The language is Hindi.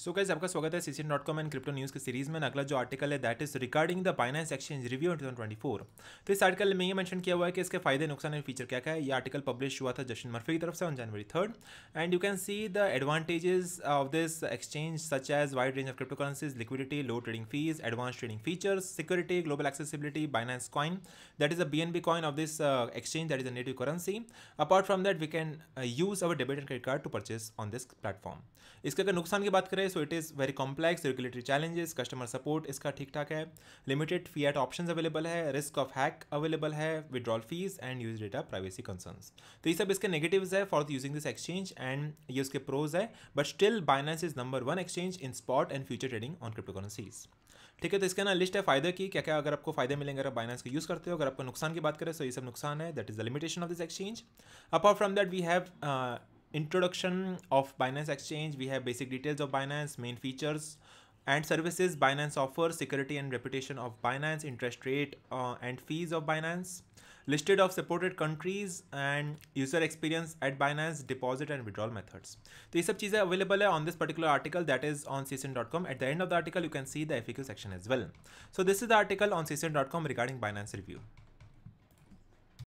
सो गाइज आपका स्वागत है CC dot com and crypto news के सीरीज़ में अगला जो आर्टिकल है that is regarding the Binance exchange review two twenty four तो इस आर्टिकल में ये मेंशन किया हुआ है कि इसके फायदे नुकसान एंड फीचर क्या क्या है ये आर्टिकल पब्लिश हुआ था जशन मर्फी की तरफ से on January third and you can see the advantages of this exchange such as wide range of crypto currencies liquidity low trading fees advance trading features security global accessibility Binance coin that is a B N B coin of this exchange that is a native currency apart from that we can use our debit and credit card to purchase on this platform इसके अगर नुकसान की बात करें so it is very complex regulatory challenges customer support इसका ठीक ठाक है limited fiat option available है रिस्क ऑफ हैक अवेलेबल है withdrawal fees and use data privacy concerns तो ये सब इसके नेगेटिव्स है for using this exchange and ये उसके प्रोज है but still Binance is number one exchange in spot and future trading on cryptocurrencies ठीक है तो इसके ना लिस्ट है फायदे की क्या क्या अगर आपको फायदे मिलेंगे अगर आप बाइनेंस का यूज करते हो अगर आपको नुकसान की बात करें तो ये सब नुकसान है that is the limitation of this exchange apart from that we have introduction of Binance Exchange, we have basic details of Binance, main features and services Binance offers, security and reputation of Binance, interest rate uh, and fees of Binance, listed of supported countries and user experience at Binance, deposit and withdrawal methods. So these are available on this particular article that is on csn.com. At the end of the article, you can see the FAQ section as well. So this is the article on csn.com regarding Binance review.